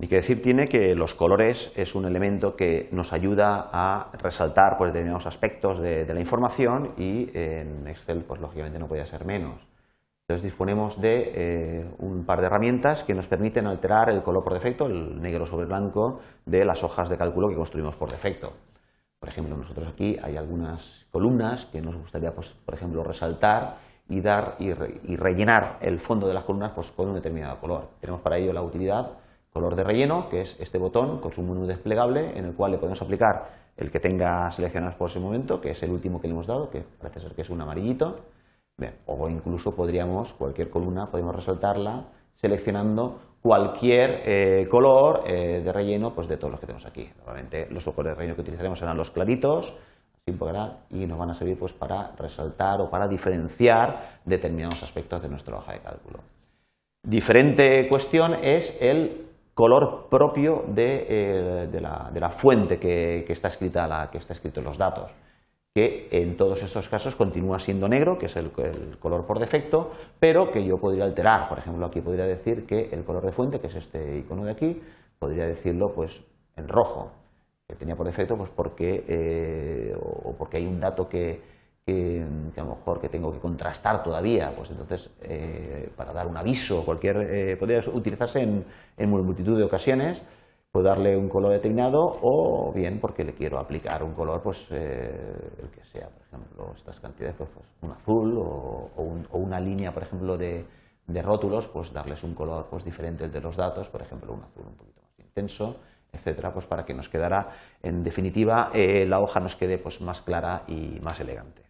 Ni que decir tiene que los colores es un elemento que nos ayuda a resaltar pues, determinados aspectos de, la información y en Excel, pues lógicamente no podía ser menos. Entonces disponemos de eh, un par de herramientas que nos permiten alterar el color por defecto, el negro sobre blanco, de las hojas de cálculo que construimos por defecto. Por ejemplo, nosotros aquí hay algunas columnas que nos gustaría, pues, por ejemplo, resaltar y dar y, rellenar el fondo de las columnas pues, con un determinado color. Tenemos para ello la utilidad color de relleno, que es este botón con su menú desplegable en el cual le podemos aplicar el que tenga seleccionado por ese momento, que es el último que le hemos dado, que parece ser que es un amarillito. o incluso podríamos, cualquier columna, podemos resaltarla seleccionando cualquier eh, color eh, de relleno pues de todos los que tenemos aquí. Normalmente los colores de relleno que utilizaremos serán los claritos, y nos van a servir pues para resaltar o para diferenciar determinados aspectos de nuestra hoja de cálculo. Diferente cuestión es el color propio eh, de, la, fuente que, está escrita que está escrito en los datos, que en todos estos casos continúa siendo negro, que es el, color por defecto, pero que yo podría alterar. Por ejemplo, aquí podría decir que el color de fuente, que es este icono de aquí, podría decirlo pues en rojo, que tenía por defecto pues porque eh, o porque hay un dato que que, a lo mejor que tengo que contrastar todavía, pues entonces eh, para dar un aviso, cualquier eh, podría utilizarse en, multitud de ocasiones, puedo darle un color determinado o bien porque le quiero aplicar un color, pues eh, el que sea, por ejemplo, estas cantidades, pues, pues un azul o, una línea, por ejemplo, de, rótulos, pues darles un color pues diferente de los datos, por ejemplo, un azul un poquito más intenso etcétera, pues para que nos quedara, en definitiva, la hoja nos quede pues más clara y más elegante.